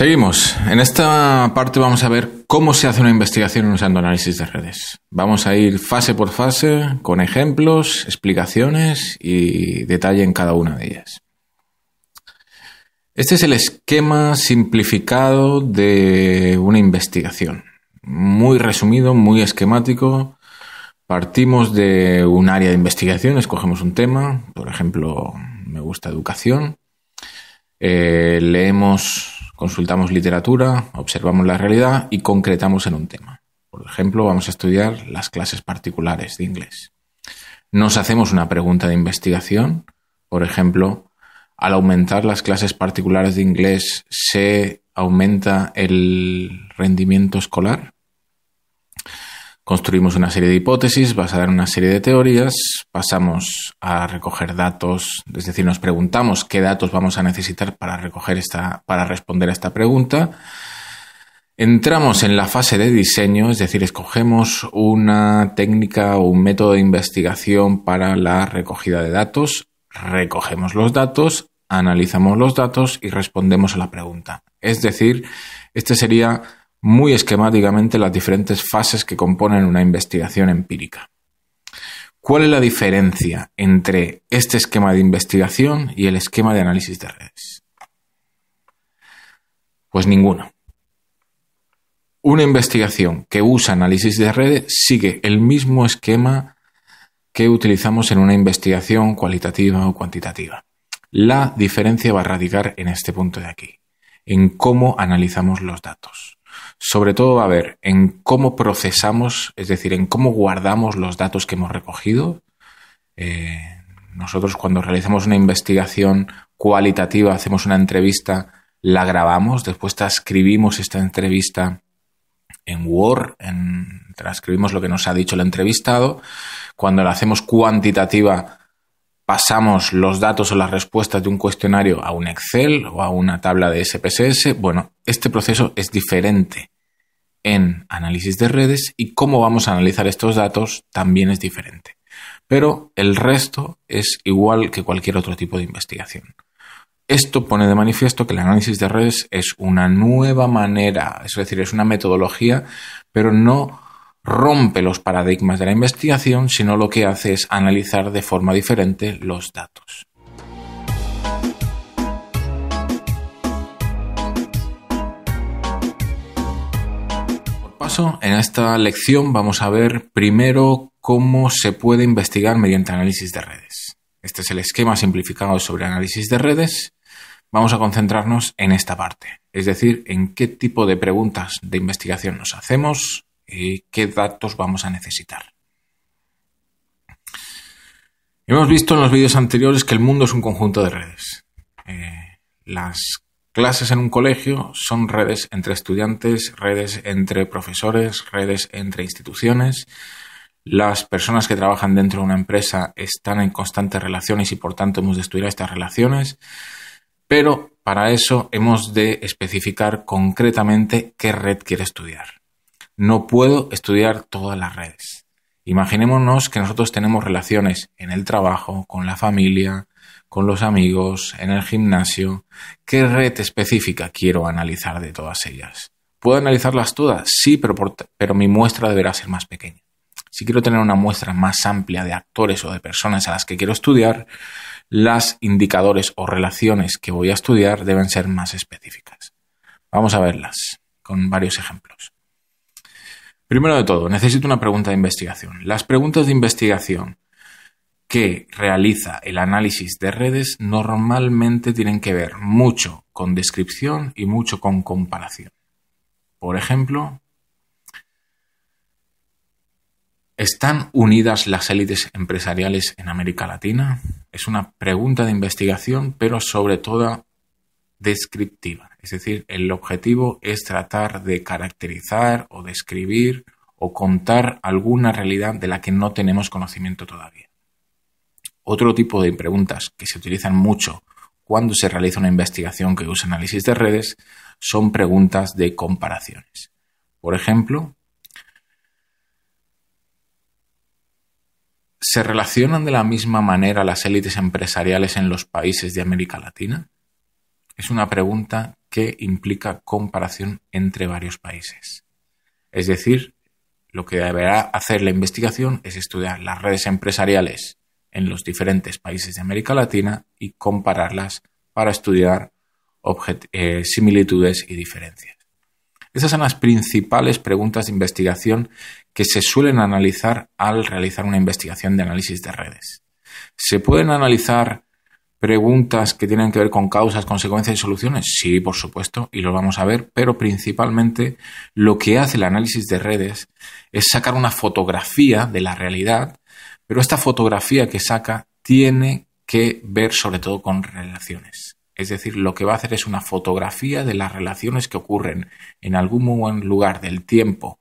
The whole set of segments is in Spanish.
Seguimos. En esta parte vamos a ver cómo se hace una investigación usando análisis de redes. Vamos a ir fase por fase con ejemplos, explicaciones y detalle en cada una de ellas. Este es el esquema simplificado de una investigación. Muy resumido, muy esquemático. Partimos de un área de investigación, escogemos un tema, por ejemplo, me gusta educación. Eh, leemos Consultamos literatura, observamos la realidad y concretamos en un tema. Por ejemplo, vamos a estudiar las clases particulares de inglés. Nos hacemos una pregunta de investigación. Por ejemplo, al aumentar las clases particulares de inglés, ¿se aumenta el rendimiento escolar? Construimos una serie de hipótesis basada en una serie de teorías, pasamos a recoger datos, es decir, nos preguntamos qué datos vamos a necesitar para recoger esta, para responder a esta pregunta. Entramos en la fase de diseño, es decir, escogemos una técnica o un método de investigación para la recogida de datos, recogemos los datos, analizamos los datos y respondemos a la pregunta. Es decir, este sería muy esquemáticamente las diferentes fases que componen una investigación empírica. ¿Cuál es la diferencia entre este esquema de investigación y el esquema de análisis de redes? Pues ninguno. Una investigación que usa análisis de redes sigue el mismo esquema que utilizamos en una investigación cualitativa o cuantitativa. La diferencia va a radicar en este punto de aquí, en cómo analizamos los datos sobre todo va a ver en cómo procesamos, es decir, en cómo guardamos los datos que hemos recogido. Eh, nosotros cuando realizamos una investigación cualitativa, hacemos una entrevista, la grabamos, después transcribimos esta entrevista en Word, en, transcribimos lo que nos ha dicho el entrevistado. Cuando la hacemos cuantitativa, pasamos los datos o las respuestas de un cuestionario a un Excel o a una tabla de SPSS. Bueno, este proceso es diferente en análisis de redes y cómo vamos a analizar estos datos también es diferente. Pero el resto es igual que cualquier otro tipo de investigación. Esto pone de manifiesto que el análisis de redes es una nueva manera, es decir, es una metodología, pero no rompe los paradigmas de la investigación, sino lo que hace es analizar de forma diferente los datos. Por paso, en esta lección vamos a ver primero cómo se puede investigar mediante análisis de redes. Este es el esquema simplificado sobre análisis de redes. Vamos a concentrarnos en esta parte, es decir, en qué tipo de preguntas de investigación nos hacemos, eh, qué datos vamos a necesitar. Hemos visto en los vídeos anteriores que el mundo es un conjunto de redes. Eh, las clases en un colegio son redes entre estudiantes, redes entre profesores, redes entre instituciones. Las personas que trabajan dentro de una empresa están en constantes relaciones y por tanto hemos de estudiar estas relaciones. Pero para eso hemos de especificar concretamente qué red quiere estudiar no puedo estudiar todas las redes. Imaginémonos que nosotros tenemos relaciones en el trabajo, con la familia, con los amigos, en el gimnasio. ¿Qué red específica quiero analizar de todas ellas? ¿Puedo analizarlas todas? Sí, pero, pero mi muestra deberá ser más pequeña. Si quiero tener una muestra más amplia de actores o de personas a las que quiero estudiar, las indicadores o relaciones que voy a estudiar deben ser más específicas. Vamos a verlas con varios ejemplos. Primero de todo, necesito una pregunta de investigación. Las preguntas de investigación que realiza el análisis de redes normalmente tienen que ver mucho con descripción y mucho con comparación. Por ejemplo, ¿Están unidas las élites empresariales en América Latina? Es una pregunta de investigación, pero sobre todo descriptiva, es decir, el objetivo es tratar de caracterizar o describir o contar alguna realidad de la que no tenemos conocimiento todavía. Otro tipo de preguntas que se utilizan mucho cuando se realiza una investigación que usa análisis de redes son preguntas de comparaciones. Por ejemplo, ¿se relacionan de la misma manera las élites empresariales en los países de América Latina? es una pregunta que implica comparación entre varios países. Es decir, lo que deberá hacer la investigación es estudiar las redes empresariales en los diferentes países de América Latina y compararlas para estudiar eh, similitudes y diferencias. Esas son las principales preguntas de investigación que se suelen analizar al realizar una investigación de análisis de redes. Se pueden analizar preguntas que tienen que ver con causas, consecuencias y soluciones? Sí, por supuesto, y lo vamos a ver, pero principalmente lo que hace el análisis de redes es sacar una fotografía de la realidad, pero esta fotografía que saca tiene que ver sobre todo con relaciones. Es decir, lo que va a hacer es una fotografía de las relaciones que ocurren en algún lugar del tiempo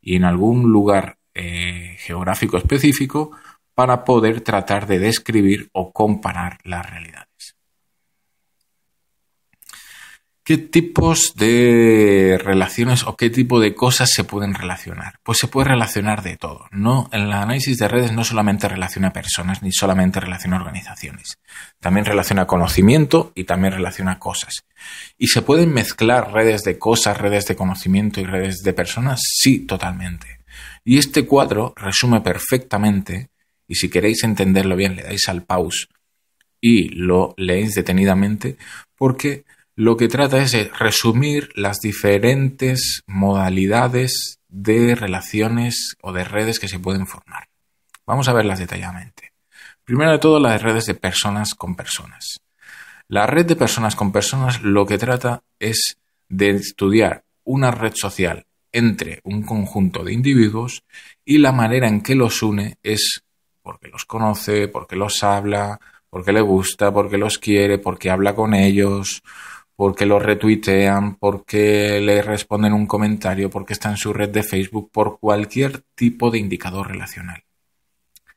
y en algún lugar eh, geográfico específico para poder tratar de describir o comparar las realidades. ¿Qué tipos de relaciones o qué tipo de cosas se pueden relacionar? Pues se puede relacionar de todo. No, el análisis de redes no solamente relaciona personas ni solamente relaciona organizaciones. También relaciona conocimiento y también relaciona cosas. ¿Y se pueden mezclar redes de cosas, redes de conocimiento y redes de personas? Sí, totalmente. Y este cuadro resume perfectamente y si queréis entenderlo bien le dais al pause y lo leéis detenidamente porque lo que trata es de resumir las diferentes modalidades de relaciones o de redes que se pueden formar. Vamos a verlas detalladamente. Primero de todo, las redes de personas con personas. La red de personas con personas lo que trata es de estudiar una red social entre un conjunto de individuos y la manera en que los une es porque los conoce, porque los habla, porque le gusta, porque los quiere, porque habla con ellos, porque los retuitean, porque le responden un comentario, porque está en su red de Facebook, por cualquier tipo de indicador relacional.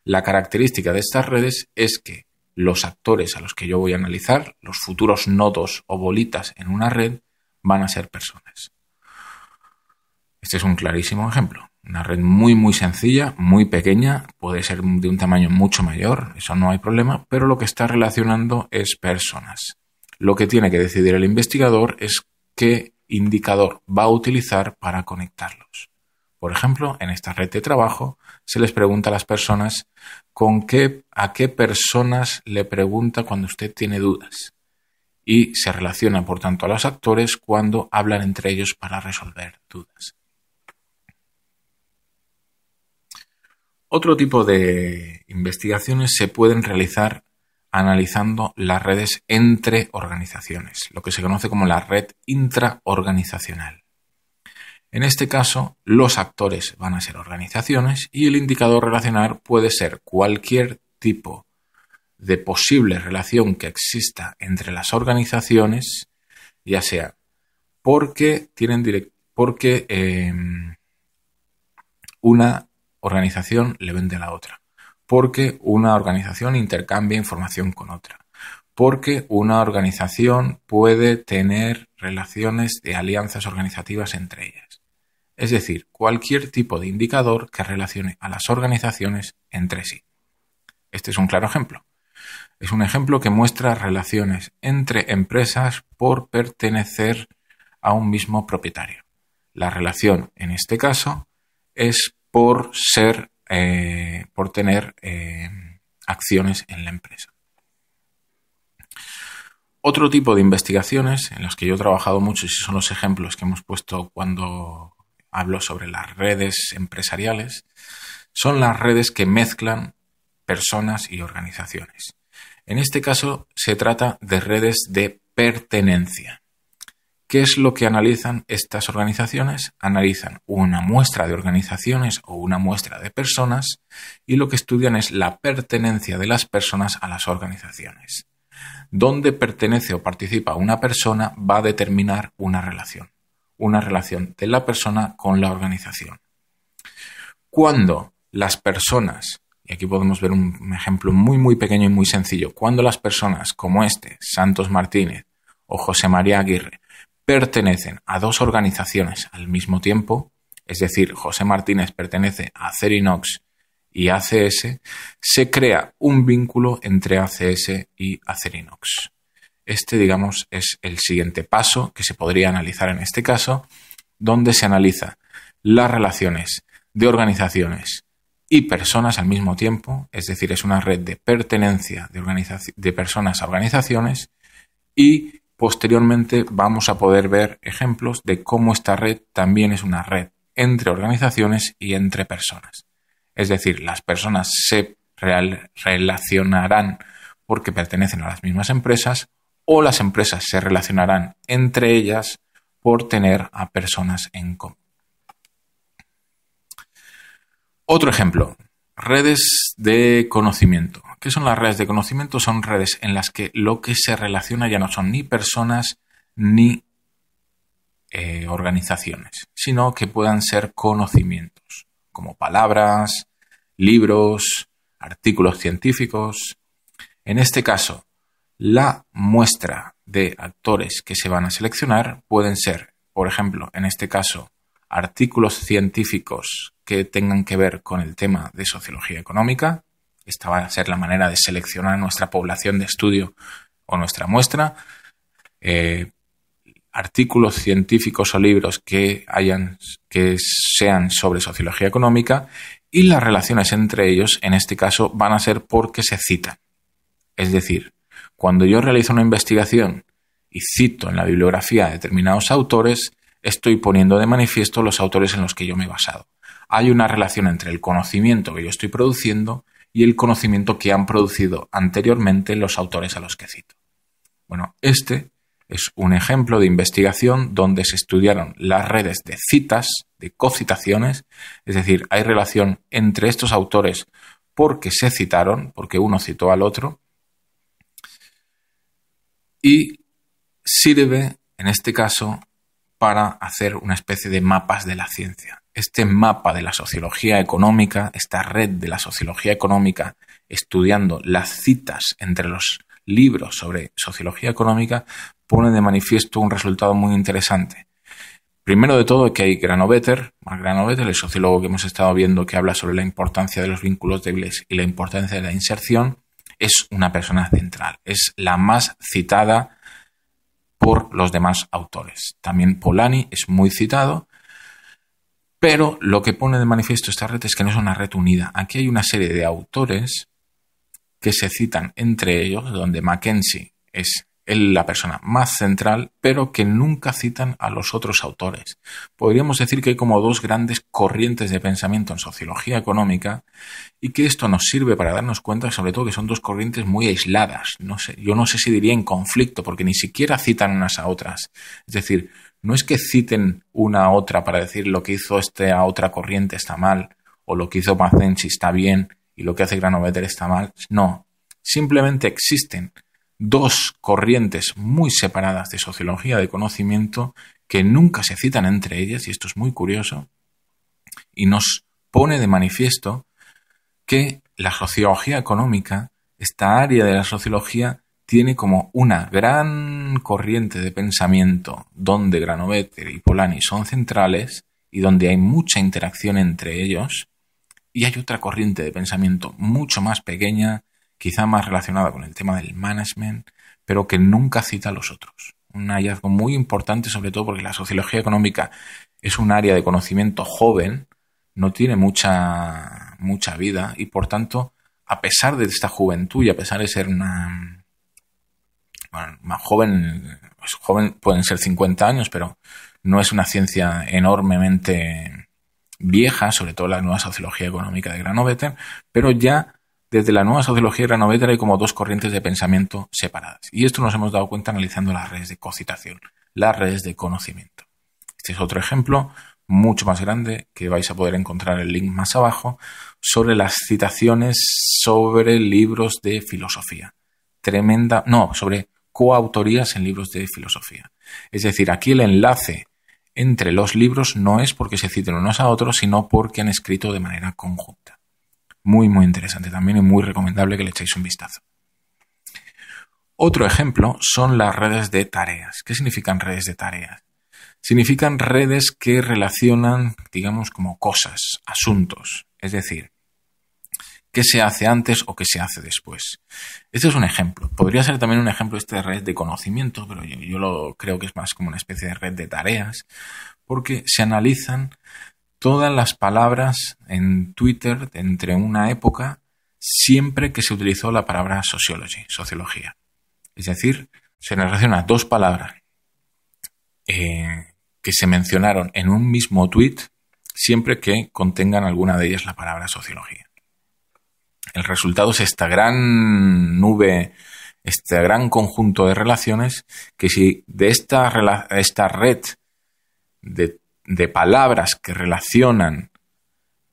La característica de estas redes es que los actores a los que yo voy a analizar, los futuros nodos o bolitas en una red, van a ser personas. Este es un clarísimo ejemplo. Una red muy, muy sencilla, muy pequeña, puede ser de un tamaño mucho mayor, eso no hay problema, pero lo que está relacionando es personas. Lo que tiene que decidir el investigador es qué indicador va a utilizar para conectarlos. Por ejemplo, en esta red de trabajo se les pregunta a las personas con qué, a qué personas le pregunta cuando usted tiene dudas. Y se relaciona, por tanto, a los actores cuando hablan entre ellos para resolver dudas. Otro tipo de investigaciones se pueden realizar analizando las redes entre organizaciones, lo que se conoce como la red intraorganizacional. En este caso, los actores van a ser organizaciones y el indicador relacional puede ser cualquier tipo de posible relación que exista entre las organizaciones, ya sea porque tienen directo, porque eh, una organización le vende a la otra, porque una organización intercambia información con otra, porque una organización puede tener relaciones de alianzas organizativas entre ellas. Es decir, cualquier tipo de indicador que relacione a las organizaciones entre sí. Este es un claro ejemplo. Es un ejemplo que muestra relaciones entre empresas por pertenecer a un mismo propietario. La relación, en este caso, es por ser, eh, por tener eh, acciones en la empresa. Otro tipo de investigaciones en las que yo he trabajado mucho y son los ejemplos que hemos puesto cuando hablo sobre las redes empresariales, son las redes que mezclan personas y organizaciones. En este caso se trata de redes de pertenencia. ¿Qué es lo que analizan estas organizaciones? Analizan una muestra de organizaciones o una muestra de personas y lo que estudian es la pertenencia de las personas a las organizaciones. Dónde pertenece o participa una persona va a determinar una relación, una relación de la persona con la organización. Cuando las personas, y aquí podemos ver un ejemplo muy muy pequeño y muy sencillo, cuando las personas como este, Santos Martínez o José María Aguirre, pertenecen a dos organizaciones al mismo tiempo, es decir, José Martínez pertenece a Cerinox y ACS, se crea un vínculo entre ACS y Acerinox. Este, digamos, es el siguiente paso que se podría analizar en este caso, donde se analiza las relaciones de organizaciones y personas al mismo tiempo, es decir, es una red de pertenencia de, de personas a organizaciones y Posteriormente vamos a poder ver ejemplos de cómo esta red también es una red entre organizaciones y entre personas. Es decir, las personas se relacionarán porque pertenecen a las mismas empresas o las empresas se relacionarán entre ellas por tener a personas en común. Otro ejemplo, redes de conocimiento. ¿Qué son las redes de conocimiento? Son redes en las que lo que se relaciona ya no son ni personas ni eh, organizaciones, sino que puedan ser conocimientos, como palabras, libros, artículos científicos. En este caso, la muestra de actores que se van a seleccionar pueden ser, por ejemplo, en este caso, artículos científicos que tengan que ver con el tema de sociología económica, esta va a ser la manera de seleccionar nuestra población de estudio o nuestra muestra. Eh, artículos científicos o libros que, hayan, que sean sobre sociología económica y las relaciones entre ellos, en este caso, van a ser porque se citan. Es decir, cuando yo realizo una investigación y cito en la bibliografía a determinados autores, estoy poniendo de manifiesto los autores en los que yo me he basado. Hay una relación entre el conocimiento que yo estoy produciendo y el conocimiento que han producido anteriormente los autores a los que cito. Bueno, este es un ejemplo de investigación donde se estudiaron las redes de citas, de cocitaciones, es decir, hay relación entre estos autores porque se citaron, porque uno citó al otro, y sirve, en este caso, para hacer una especie de mapas de la ciencia este mapa de la sociología económica, esta red de la sociología económica, estudiando las citas entre los libros sobre sociología económica, pone de manifiesto un resultado muy interesante. Primero de todo, que hay Granovetter, Mark Granovetter, el sociólogo que hemos estado viendo que habla sobre la importancia de los vínculos débiles y la importancia de la inserción, es una persona central, es la más citada por los demás autores. También Polanyi es muy citado, pero lo que pone de manifiesto esta red es que no es una red unida. Aquí hay una serie de autores que se citan entre ellos, donde Mackenzie es la persona más central, pero que nunca citan a los otros autores. Podríamos decir que hay como dos grandes corrientes de pensamiento en sociología económica y que esto nos sirve para darnos cuenta, sobre todo, que son dos corrientes muy aisladas. No sé, yo no sé si diría en conflicto, porque ni siquiera citan unas a otras. Es decir, no es que citen una a otra para decir lo que hizo este a otra corriente está mal, o lo que hizo Pazenchi está bien, y lo que hace Granovetter está mal. No, simplemente existen dos corrientes muy separadas de sociología de conocimiento que nunca se citan entre ellas, y esto es muy curioso, y nos pone de manifiesto que la sociología económica, esta área de la sociología, tiene como una gran corriente de pensamiento donde Granovetter y Polanyi son centrales y donde hay mucha interacción entre ellos, y hay otra corriente de pensamiento mucho más pequeña, quizá más relacionada con el tema del management, pero que nunca cita a los otros. Un hallazgo muy importante, sobre todo porque la sociología económica es un área de conocimiento joven, no tiene mucha, mucha vida y por tanto, a pesar de esta juventud y a pesar de ser una, bueno, más joven, pues joven pueden ser 50 años, pero no es una ciencia enormemente vieja, sobre todo la nueva sociología económica de Granovetter, pero ya desde la nueva sociología de Granovetter hay como dos corrientes de pensamiento separadas. Y esto nos hemos dado cuenta analizando las redes de cocitación, las redes de conocimiento. Este es otro ejemplo mucho más grande que vais a poder encontrar el link más abajo sobre las citaciones sobre libros de filosofía. Tremenda, no, sobre coautorías en libros de filosofía. Es decir, aquí el enlace entre los libros no es porque se citen unos a otros, sino porque han escrito de manera conjunta. Muy, muy interesante también y muy recomendable que le echéis un vistazo. Otro ejemplo son las redes de tareas. ¿Qué significan redes de tareas? Significan redes que relacionan, digamos, como cosas, asuntos. Es decir, qué se hace antes o qué se hace después. Este es un ejemplo. Podría ser también un ejemplo este de red de conocimiento, pero yo, lo creo que es más como una especie de red de tareas, porque se analizan todas las palabras en Twitter entre una época siempre que se utilizó la palabra sociology, sociología. Es decir, se relaciona dos palabras eh, que se mencionaron en un mismo tweet siempre que contengan alguna de ellas la palabra sociología. El resultado es esta gran nube, este gran conjunto de relaciones, que si de esta, esta red de, palabras que relacionan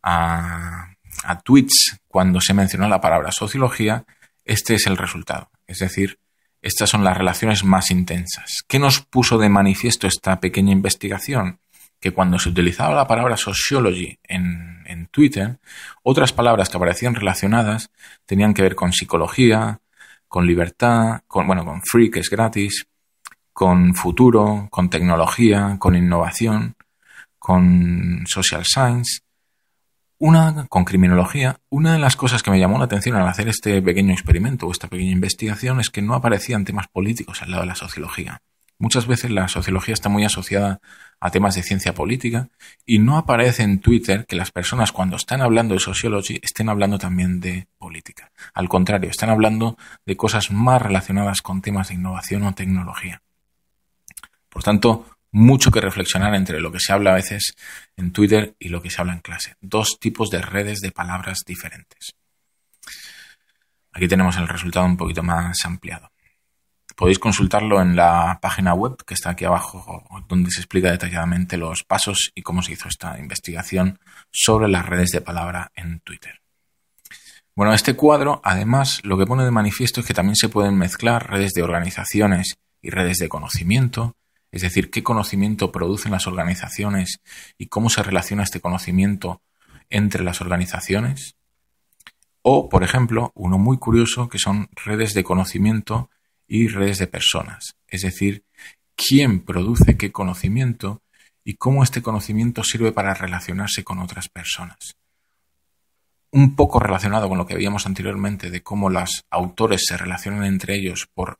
a, a tweets cuando se menciona la palabra sociología, este es el resultado. Es decir, estas son las relaciones más intensas. ¿Qué nos puso de manifiesto esta pequeña investigación? que cuando se utilizaba la palabra sociology en, Twitter, otras palabras que aparecían relacionadas tenían que ver con psicología, con libertad, con, bueno, con free, que es gratis, con futuro, con tecnología, con innovación, con social science, una, con criminología. Una de las cosas que me llamó la atención al hacer este pequeño experimento o esta pequeña investigación es que no aparecían temas políticos al lado de la sociología. Muchas veces la sociología está muy asociada a temas de ciencia política y no aparece en Twitter que las personas cuando están hablando de sociology estén hablando también de política. Al contrario, están hablando de cosas más relacionadas con temas de innovación o tecnología. Por tanto, mucho que reflexionar entre lo que se habla a veces en Twitter y lo que se habla en clase. Dos tipos de redes de palabras diferentes. Aquí tenemos el resultado un poquito más ampliado. Podéis consultarlo en la página web que está aquí abajo, donde se explica detalladamente los pasos y cómo se hizo esta investigación sobre las redes de palabra en Twitter. Bueno, este cuadro, además, lo que pone de manifiesto es que también se pueden mezclar redes de organizaciones y redes de conocimiento, es decir, qué conocimiento producen las organizaciones y cómo se relaciona este conocimiento entre las organizaciones. O, por ejemplo, uno muy curioso que son redes de conocimiento y redes de personas, es decir, quién produce qué conocimiento y cómo este conocimiento sirve para relacionarse con otras personas. Un poco relacionado con lo que veíamos anteriormente de cómo los autores se relacionan entre ellos por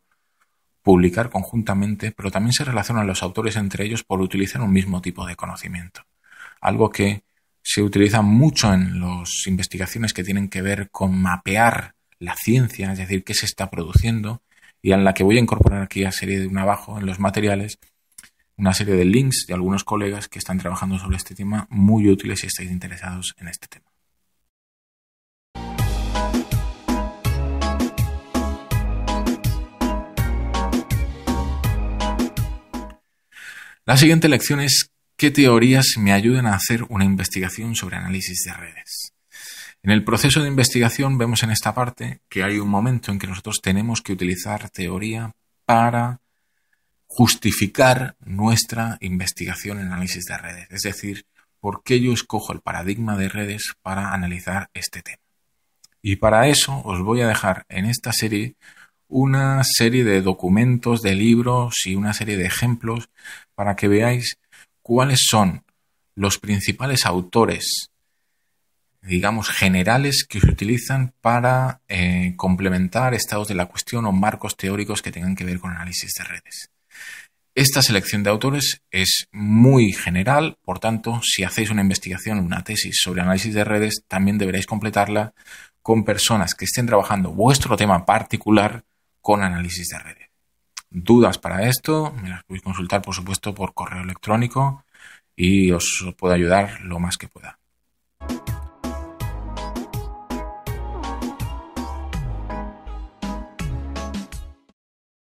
publicar conjuntamente, pero también se relacionan los autores entre ellos por utilizar un mismo tipo de conocimiento. Algo que se utiliza mucho en las investigaciones que tienen que ver con mapear la ciencia, es decir, qué se está produciendo, y en la que voy a incorporar aquí a serie de un abajo en los materiales una serie de links de algunos colegas que están trabajando sobre este tema muy útiles si estáis interesados en este tema. La siguiente lección es qué teorías me ayudan a hacer una investigación sobre análisis de redes. En el proceso de investigación vemos en esta parte que hay un momento en que nosotros tenemos que utilizar teoría para justificar nuestra investigación en análisis de redes. Es decir, por qué yo escojo el paradigma de redes para analizar este tema. Y para eso os voy a dejar en esta serie una serie de documentos, de libros y una serie de ejemplos para que veáis cuáles son los principales autores digamos, generales que se utilizan para eh, complementar estados de la cuestión o marcos teóricos que tengan que ver con análisis de redes. Esta selección de autores es muy general, por tanto, si hacéis una investigación, una tesis sobre análisis de redes, también deberéis completarla con personas que estén trabajando vuestro tema particular con análisis de redes. Dudas para esto, me las podéis consultar, por supuesto, por correo electrónico y os puedo ayudar lo más que pueda.